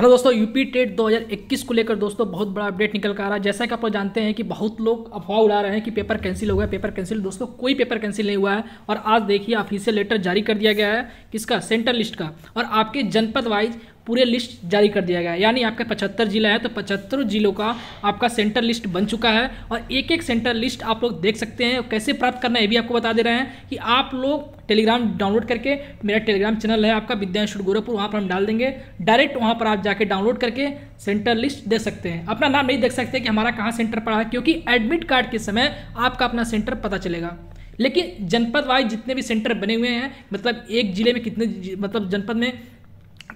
है ना दोस्तों यूपी टेट 2021 को लेकर दोस्तों बहुत बड़ा अपडेट निकल कर आ रहा है जैसा कि आप लोग जानते हैं कि बहुत लोग अफवाह उड़ा रहे हैं कि पेपर कैंसिल हो गया पेपर कैंसिल दोस्तों कोई पेपर कैंसिल नहीं हुआ है और आज देखिए ऑफिशियल लेटर जारी कर दिया गया है किसका सेंट्रल लिस्ट का और आपके जनपद वाइज पूरे लिस्ट जारी कर दिया गया है यानी आपके पचहत्तर जिला है तो पचहत्तर जिलों का आपका सेंटर लिस्ट बन चुका है और एक एक सेंटर लिस्ट आप लोग देख सकते हैं कैसे प्राप्त करना है ये भी आपको बता दे रहे हैं कि आप लोग टेलीग्राम डाउनलोड करके मेरा टेलीग्राम चैनल है आपका विद्या इंस्टीट्यूट गोरखपुर वहाँ पर हम डाल देंगे डायरेक्ट वहाँ पर आप जाके डाउनलोड करके सेंटर लिस्ट दे सकते हैं अपना नाम नहीं देख सकते कि हमारा कहाँ सेंटर पड़ा है क्योंकि एडमिट कार्ड के समय आपका अपना सेंटर पता चलेगा लेकिन जनपद वाइज जितने भी सेंटर बने हुए हैं मतलब एक जिले में कितने मतलब जनपद में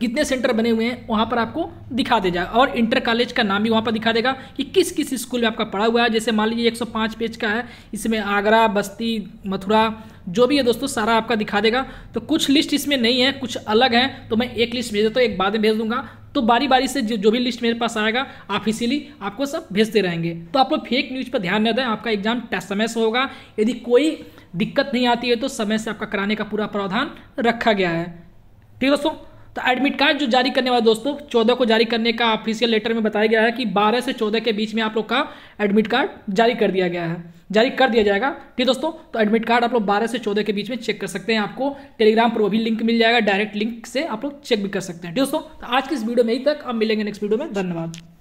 कितने सेंटर बने हुए हैं वहाँ पर आपको दिखा दे जाए और इंटर कॉलेज का नाम भी वहाँ पर दिखा देगा कि किस किस स्कूल में आपका पढ़ा हुआ है जैसे मान लीजिए 105 पेज का है इसमें आगरा बस्ती मथुरा जो भी है दोस्तों सारा आपका दिखा देगा तो कुछ लिस्ट इसमें नहीं है कुछ अलग है तो मैं एक लिस्ट भेज देता हूँ एक बाद में भेज दूंगा तो बारी बारी से जो भी लिस्ट मेरे पास आएगा आप इसीलिए आपको सब भेजते रहेंगे तो आप लोग फेक न्यूज़ पर ध्यान न दें आपका एग्जाम समय से होगा यदि कोई दिक्कत नहीं आती है तो समय से आपका कराने का पूरा प्रावधान रखा गया है ठीक है दोस्तों तो एडमिट कार्ड जो जारी करने वाले दोस्तों चौदह को जारी करने का ऑफिशियल लेटर में बताया गया है कि बारह से चौदह के बीच में आप लोग का एडमिट कार्ड जारी कर दिया गया है जारी कर दिया जाएगा ठीक दोस्तों तो एडमिट कार्ड आप लोग बारह से चौदह के बीच में चेक कर सकते हैं आपको टेलीग्राम पर वो भी लिंक मिल जाएगा डायरेक्ट लिंक से आप लोग चेक भी कर सकते हैं ठीक दोस्तों तो आज की इस वीडियो में ही तक अब मिलेंगे नेक्स्ट वीडियो में धन्यवाद